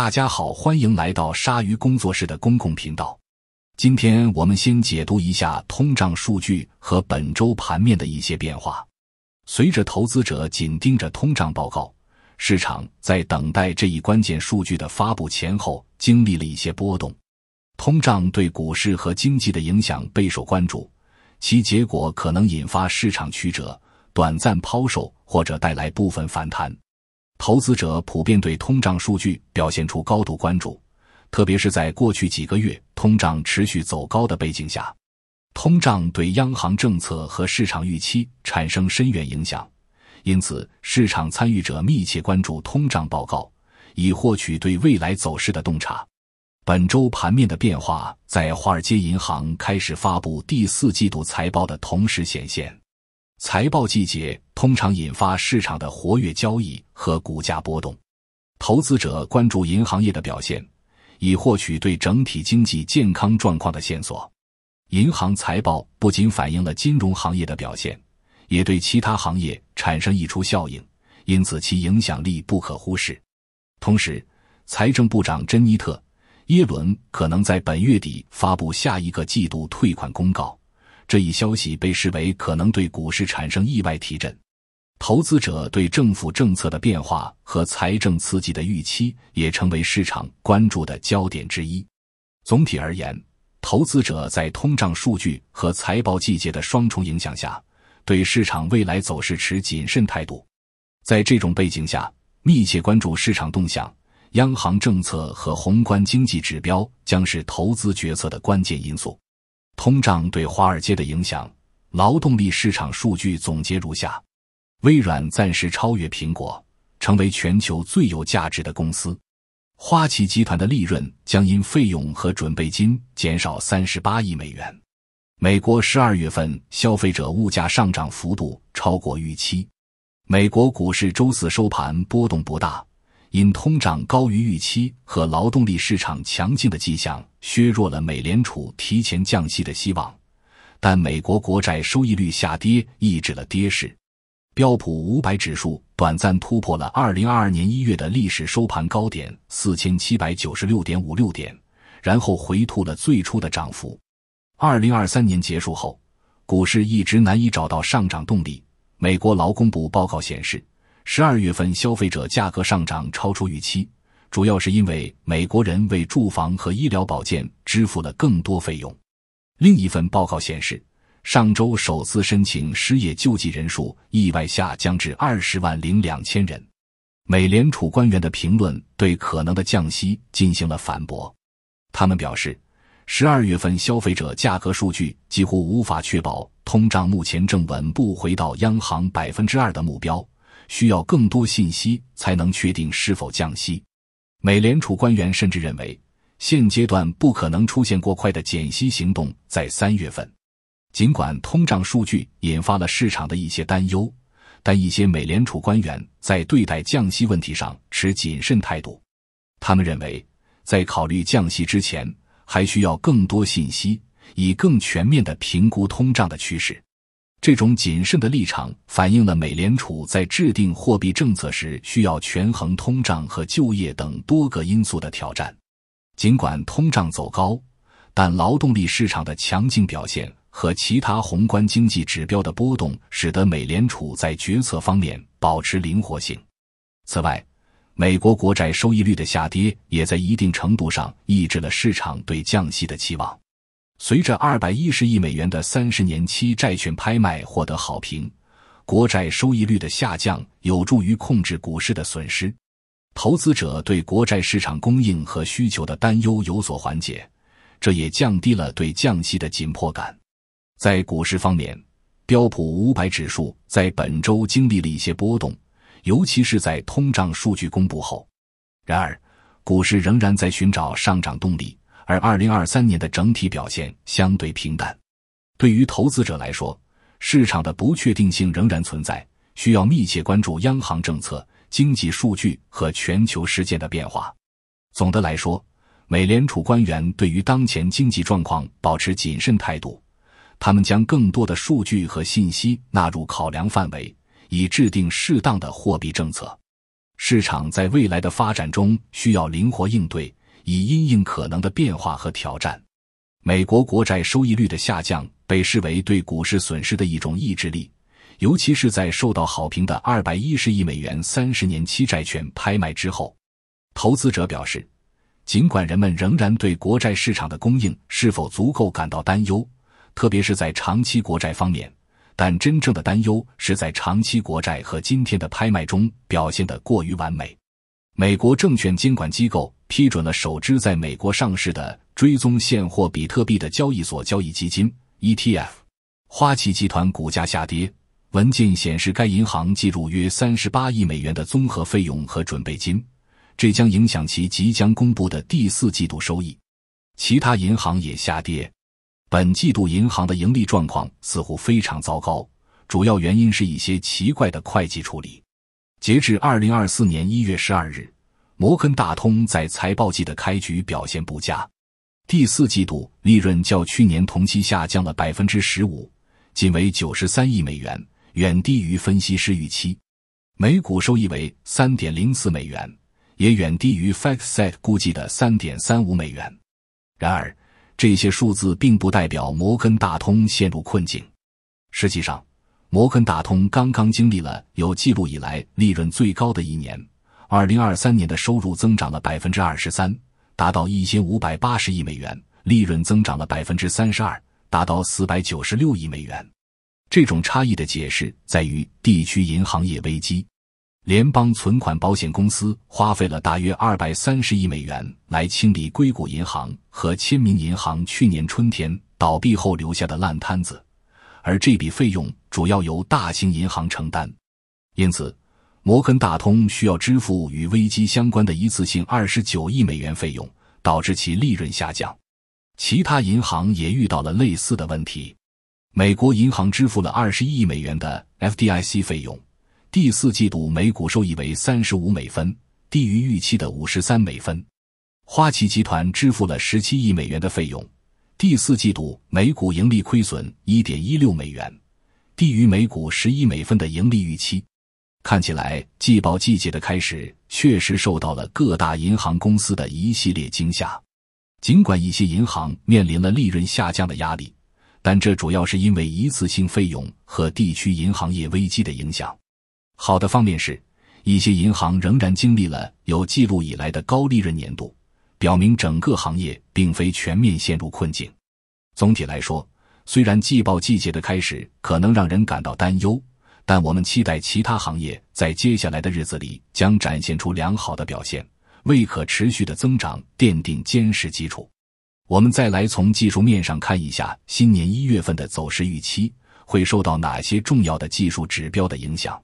大家好，欢迎来到鲨鱼工作室的公共频道。今天我们先解读一下通胀数据和本周盘面的一些变化。随着投资者紧盯着通胀报告，市场在等待这一关键数据的发布前后经历了一些波动。通胀对股市和经济的影响备受关注，其结果可能引发市场曲折、短暂抛售或者带来部分反弹。投资者普遍对通胀数据表现出高度关注，特别是在过去几个月通胀持续走高的背景下，通胀对央行政策和市场预期产生深远影响。因此，市场参与者密切关注通胀报告，以获取对未来走势的洞察。本周盘面的变化在华尔街银行开始发布第四季度财报的同时显现。财报季节通常引发市场的活跃交易和股价波动，投资者关注银行业的表现，以获取对整体经济健康状况的线索。银行财报不仅反映了金融行业的表现，也对其他行业产生溢出效应，因此其影响力不可忽视。同时，财政部长珍妮特·耶伦可能在本月底发布下一个季度退款公告。这一消息被视为可能对股市产生意外提振，投资者对政府政策的变化和财政刺激的预期也成为市场关注的焦点之一。总体而言，投资者在通胀数据和财报季节的双重影响下，对市场未来走势持谨慎态度。在这种背景下，密切关注市场动向、央行政策和宏观经济指标将是投资决策的关键因素。通胀对华尔街的影响，劳动力市场数据总结如下：微软暂时超越苹果，成为全球最有价值的公司。花旗集团的利润将因费用和准备金减少三十八亿美元。美国十二月份消费者物价上涨幅度超过预期。美国股市周四收盘波动不大，因通胀高于预期和劳动力市场强劲的迹象。削弱了美联储提前降息的希望，但美国国债收益率下跌抑制了跌势。标普五百指数短暂突破了二零二二年一月的历史收盘高点四千七百九十六点五六点，然后回吐了最初的涨幅。二零二三年结束后，股市一直难以找到上涨动力。美国劳工部报告显示，十二月份消费者价格上涨超出预期。主要是因为美国人为住房和医疗保健支付了更多费用。另一份报告显示，上周首次申请失业救济人数意外下降至二十万零两千人。美联储官员的评论对可能的降息进行了反驳。他们表示，十二月份消费者价格数据几乎无法确保通胀目前正稳步回到央行百分之二的目标，需要更多信息才能确定是否降息。美联储官员甚至认为，现阶段不可能出现过快的减息行动。在三月份，尽管通胀数据引发了市场的一些担忧，但一些美联储官员在对待降息问题上持谨慎态度。他们认为，在考虑降息之前，还需要更多信息，以更全面的评估通胀的趋势。这种谨慎的立场反映了美联储在制定货币政策时需要权衡通胀和就业等多个因素的挑战。尽管通胀走高，但劳动力市场的强劲表现和其他宏观经济指标的波动，使得美联储在决策方面保持灵活性。此外，美国国债收益率的下跌也在一定程度上抑制了市场对降息的期望。随着二百一十亿美元的三十年期债券拍卖获得好评，国债收益率的下降有助于控制股市的损失。投资者对国债市场供应和需求的担忧有所缓解，这也降低了对降息的紧迫感。在股市方面，标普五百指数在本周经历了一些波动，尤其是在通胀数据公布后。然而，股市仍然在寻找上涨动力。而二零二三年的整体表现相对平淡，对于投资者来说，市场的不确定性仍然存在，需要密切关注央行政策、经济数据和全球事件的变化。总的来说，美联储官员对于当前经济状况保持谨慎态度，他们将更多的数据和信息纳入考量范围，以制定适当的货币政策。市场在未来的发展中需要灵活应对。以阴影可能的变化和挑战，美国国债收益率的下降被视为对股市损失的一种意志力，尤其是在受到好评的二百一十亿美元三十年期债券拍卖之后，投资者表示，尽管人们仍然对国债市场的供应是否足够感到担忧，特别是在长期国债方面，但真正的担忧是在长期国债和今天的拍卖中表现得过于完美。美国证券监管机构。批准了首支在美国上市的追踪现货比特币的交易所交易基金 （ETF）。花旗集团股价下跌。文件显示，该银行计入约三十八亿美元的综合费用和准备金，这将影响其即将公布的第四季度收益。其他银行也下跌。本季度银行的盈利状况似乎非常糟糕，主要原因是一些奇怪的会计处理。截至二零二四年一月十二日。摩根大通在财报季的开局表现不佳，第四季度利润较去年同期下降了百分之十五，仅为九十三亿美元，远低于分析师预期，每股收益为三点零四美元，也远低于 Factset 估计的三点三五美元。然而，这些数字并不代表摩根大通陷入困境。实际上，摩根大通刚刚经历了有记录以来利润最高的一年。二零二三年的收入增长了百分之二十三，达到一千五百八十亿美元；利润增长了百分之三十二，达到四百九十六亿美元。这种差异的解释在于地区银行业危机。联邦存款保险公司花费了大约二百三十亿美元来清理硅谷银行和千名银行去年春天倒闭后留下的烂摊子，而这笔费用主要由大型银行承担。因此。摩根大通需要支付与危机相关的一次性二十九亿美元费用，导致其利润下降。其他银行也遇到了类似的问题。美国银行支付了二十亿美元的 FDIC 费用，第四季度每股收益为三十五美分，低于预期的五十三美分。花旗集团支付了十七亿美元的费用，第四季度每股盈利亏损一点一六美元，低于每股十一美分的盈利预期。看起来季报季节的开始确实受到了各大银行公司的一系列惊吓。尽管一些银行面临了利润下降的压力，但这主要是因为一次性费用和地区银行业危机的影响。好的方面是，一些银行仍然经历了有记录以来的高利润年度，表明整个行业并非全面陷入困境。总体来说，虽然季报季节的开始可能让人感到担忧。但我们期待其他行业在接下来的日子里将展现出良好的表现，为可持续的增长奠定坚实基础。我们再来从技术面上看一下新年一月份的走势预期会受到哪些重要的技术指标的影响。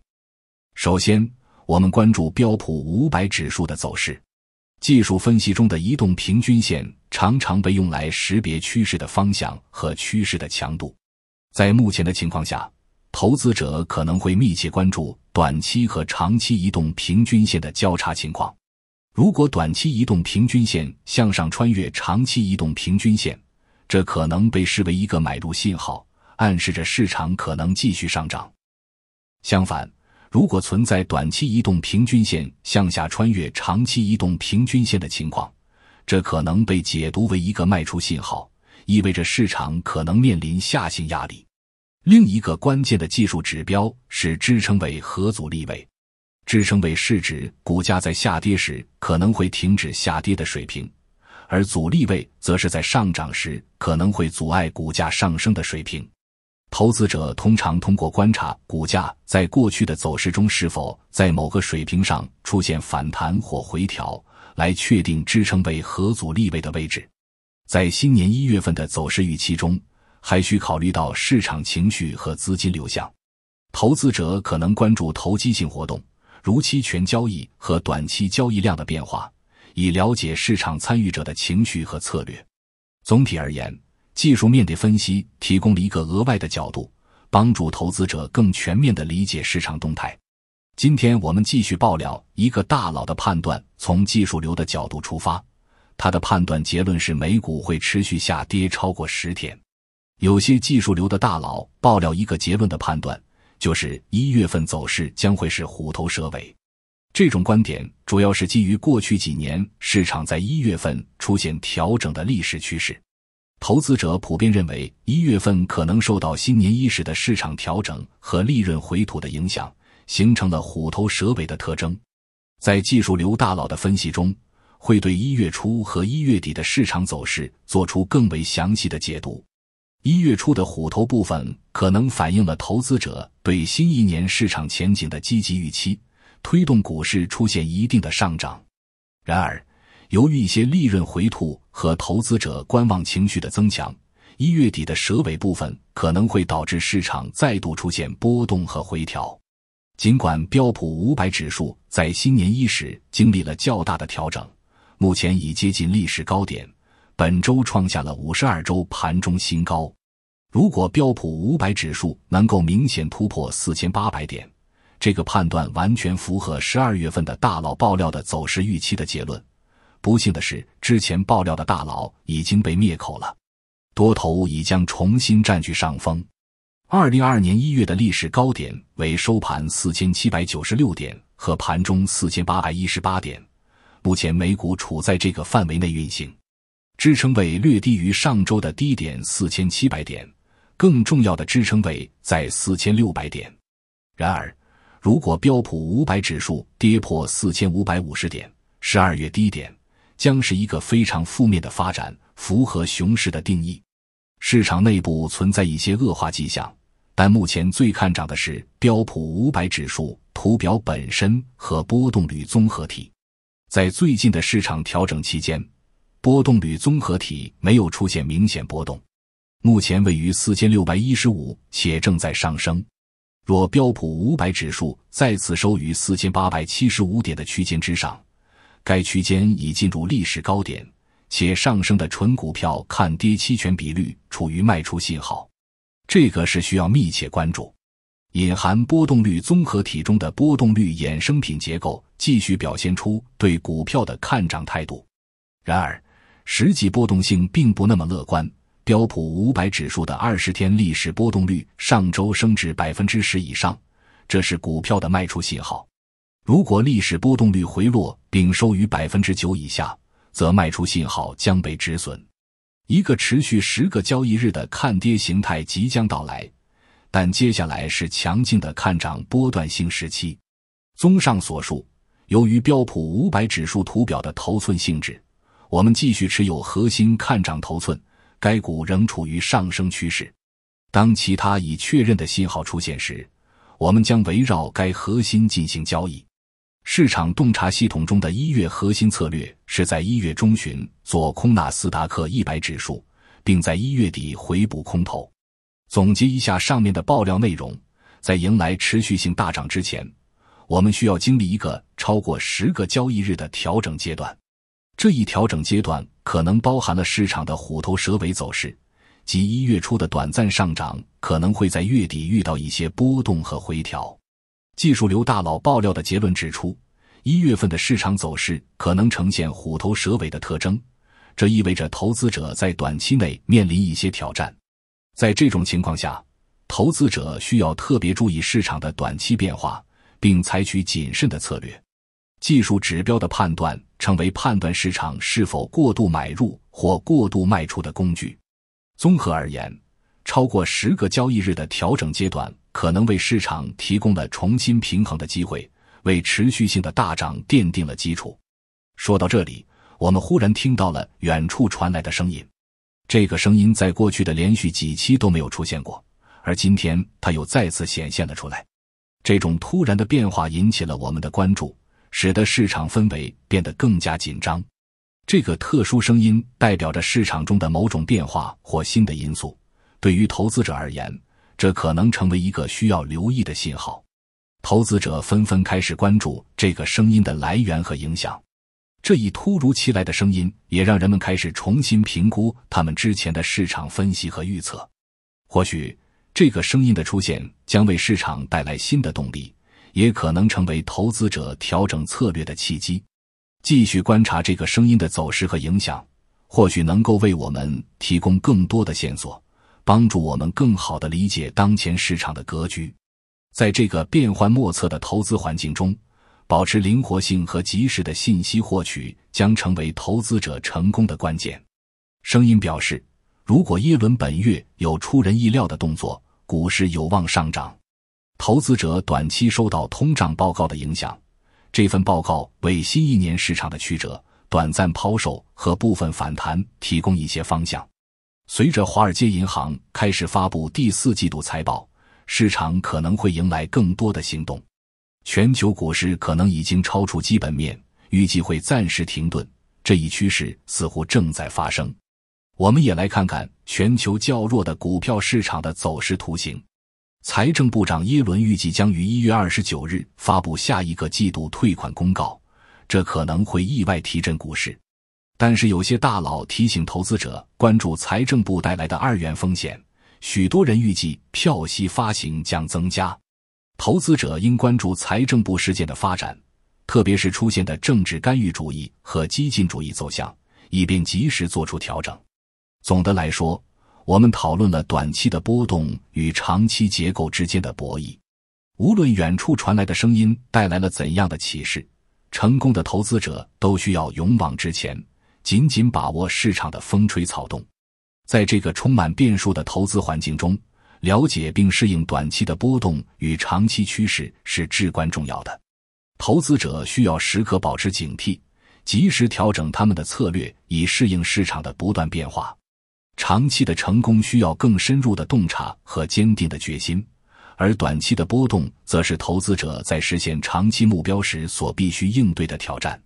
首先，我们关注标普五百指数的走势。技术分析中的移动平均线常常被用来识别趋势的方向和趋势的强度。在目前的情况下。投资者可能会密切关注短期和长期移动平均线的交叉情况。如果短期移动平均线向上穿越长期移动平均线，这可能被视为一个买入信号，暗示着市场可能继续上涨。相反，如果存在短期移动平均线向下穿越长期移动平均线的情况，这可能被解读为一个卖出信号，意味着市场可能面临下行压力。另一个关键的技术指标是支撑位和阻力位。支撑位是指股价在下跌时可能会停止下跌的水平，而阻力位则是在上涨时可能会阻碍股价上升的水平。投资者通常通过观察股价在过去的走势中是否在某个水平上出现反弹或回调，来确定支撑位和阻力位的位置。在新年一月份的走势预期中。还需考虑到市场情绪和资金流向，投资者可能关注投机性活动，如期权交易和短期交易量的变化，以了解市场参与者的情绪和策略。总体而言，技术面的分析提供了一个额外的角度，帮助投资者更全面的理解市场动态。今天我们继续爆料一个大佬的判断，从技术流的角度出发，他的判断结论是美股会持续下跌超过十天。有些技术流的大佬爆料一个结论的判断，就是一月份走势将会是虎头蛇尾。这种观点主要是基于过去几年市场在一月份出现调整的历史趋势。投资者普遍认为，一月份可能受到新年伊始的市场调整和利润回吐的影响，形成了虎头蛇尾的特征。在技术流大佬的分析中，会对一月初和一月底的市场走势做出更为详细的解读。一月初的虎头部分可能反映了投资者对新一年市场前景的积极预期，推动股市出现一定的上涨。然而，由于一些利润回吐和投资者观望情绪的增强，一月底的蛇尾部分可能会导致市场再度出现波动和回调。尽管标普五百指数在新年伊始经历了较大的调整，目前已接近历史高点，本周创下了五十二周盘中新高。如果标普五百指数能够明显突破四千八百点，这个判断完全符合十二月份的大佬爆料的走势预期的结论。不幸的是，之前爆料的大佬已经被灭口了，多头已将重新占据上风。二零二二年一月的历史高点为收盘四千七百九十六点和盘中四千八百一十八点，目前美股处在这个范围内运行，支撑位略低于上周的低点四千七百点。更重要的支撑位在四千六百点。然而，如果标普五百指数跌破四千五百五十点，十二月低点将是一个非常负面的发展，符合熊市的定义。市场内部存在一些恶化迹象，但目前最看涨的是标普五百指数图表本身和波动率综合体。在最近的市场调整期间，波动率综合体没有出现明显波动。目前位于四千六百一十五，且正在上升。若标普五百指数再次收于四千八百七十五点的区间之上，该区间已进入历史高点，且上升的纯股票看跌期权比率处于卖出信号。这个是需要密切关注。隐含波动率综合体中的波动率衍生品结构继续表现出对股票的看涨态度，然而实际波动性并不那么乐观。标普五百指数的二十天历史波动率上周升至百分之十以上，这是股票的卖出信号。如果历史波动率回落并收于百分之九以下，则卖出信号将被止损。一个持续十个交易日的看跌形态即将到来，但接下来是强劲的看涨波段性时期。综上所述，由于标普五百指数图表的头寸性质，我们继续持有核心看涨头寸。该股仍处于上升趋势。当其他已确认的信号出现时，我们将围绕该核心进行交易。市场洞察系统中的一月核心策略是在一月中旬做空纳斯达克一百指数，并在一月底回补空头。总结一下上面的爆料内容，在迎来持续性大涨之前，我们需要经历一个超过十个交易日的调整阶段。这一调整阶段。可能包含了市场的虎头蛇尾走势，及一月初的短暂上涨可能会在月底遇到一些波动和回调。技术流大佬爆料的结论指出，一月份的市场走势可能呈现虎头蛇尾的特征，这意味着投资者在短期内面临一些挑战。在这种情况下，投资者需要特别注意市场的短期变化，并采取谨慎的策略。技术指标的判断。成为判断市场是否过度买入或过度卖出的工具。综合而言，超过十个交易日的调整阶段，可能为市场提供了重新平衡的机会，为持续性的大涨奠定了基础。说到这里，我们忽然听到了远处传来的声音。这个声音在过去的连续几期都没有出现过，而今天它又再次显现了出来。这种突然的变化引起了我们的关注。使得市场氛围变得更加紧张。这个特殊声音代表着市场中的某种变化或新的因素。对于投资者而言，这可能成为一个需要留意的信号。投资者纷纷开始关注这个声音的来源和影响。这一突如其来的声音也让人们开始重新评估他们之前的市场分析和预测。或许，这个声音的出现将为市场带来新的动力。也可能成为投资者调整策略的契机。继续观察这个声音的走势和影响，或许能够为我们提供更多的线索，帮助我们更好地理解当前市场的格局。在这个变幻莫测的投资环境中，保持灵活性和及时的信息获取将成为投资者成功的关键。声音表示，如果耶伦本月有出人意料的动作，股市有望上涨。投资者短期受到通胀报告的影响，这份报告为新一年市场的曲折、短暂抛售和部分反弹提供一些方向。随着华尔街银行开始发布第四季度财报，市场可能会迎来更多的行动。全球股市可能已经超出基本面，预计会暂时停顿。这一趋势似乎正在发生。我们也来看看全球较弱的股票市场的走势图形。财政部长耶伦预计将于一月二十九日发布下一个季度退款公告，这可能会意外提振股市。但是，有些大佬提醒投资者关注财政部带来的二元风险。许多人预计票息发行将增加，投资者应关注财政部事件的发展，特别是出现的政治干预主义和激进主义走向，以便及时做出调整。总的来说。我们讨论了短期的波动与长期结构之间的博弈。无论远处传来的声音带来了怎样的启示，成功的投资者都需要勇往直前，紧紧把握市场的风吹草动。在这个充满变数的投资环境中，了解并适应短期的波动与长期趋势是至关重要的。投资者需要时刻保持警惕，及时调整他们的策略，以适应市场的不断变化。长期的成功需要更深入的洞察和坚定的决心，而短期的波动则是投资者在实现长期目标时所必须应对的挑战。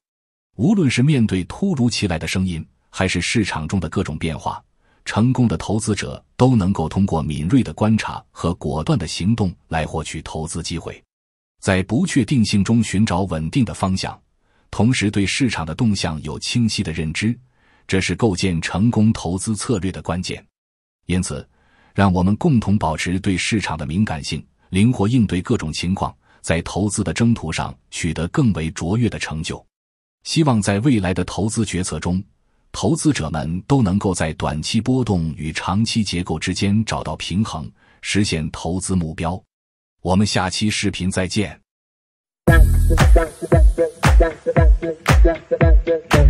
无论是面对突如其来的声音，还是市场中的各种变化，成功的投资者都能够通过敏锐的观察和果断的行动来获取投资机会，在不确定性中寻找稳定的方向，同时对市场的动向有清晰的认知。这是构建成功投资策略的关键，因此，让我们共同保持对市场的敏感性，灵活应对各种情况，在投资的征途上取得更为卓越的成就。希望在未来的投资决策中，投资者们都能够在短期波动与长期结构之间找到平衡，实现投资目标。我们下期视频再见。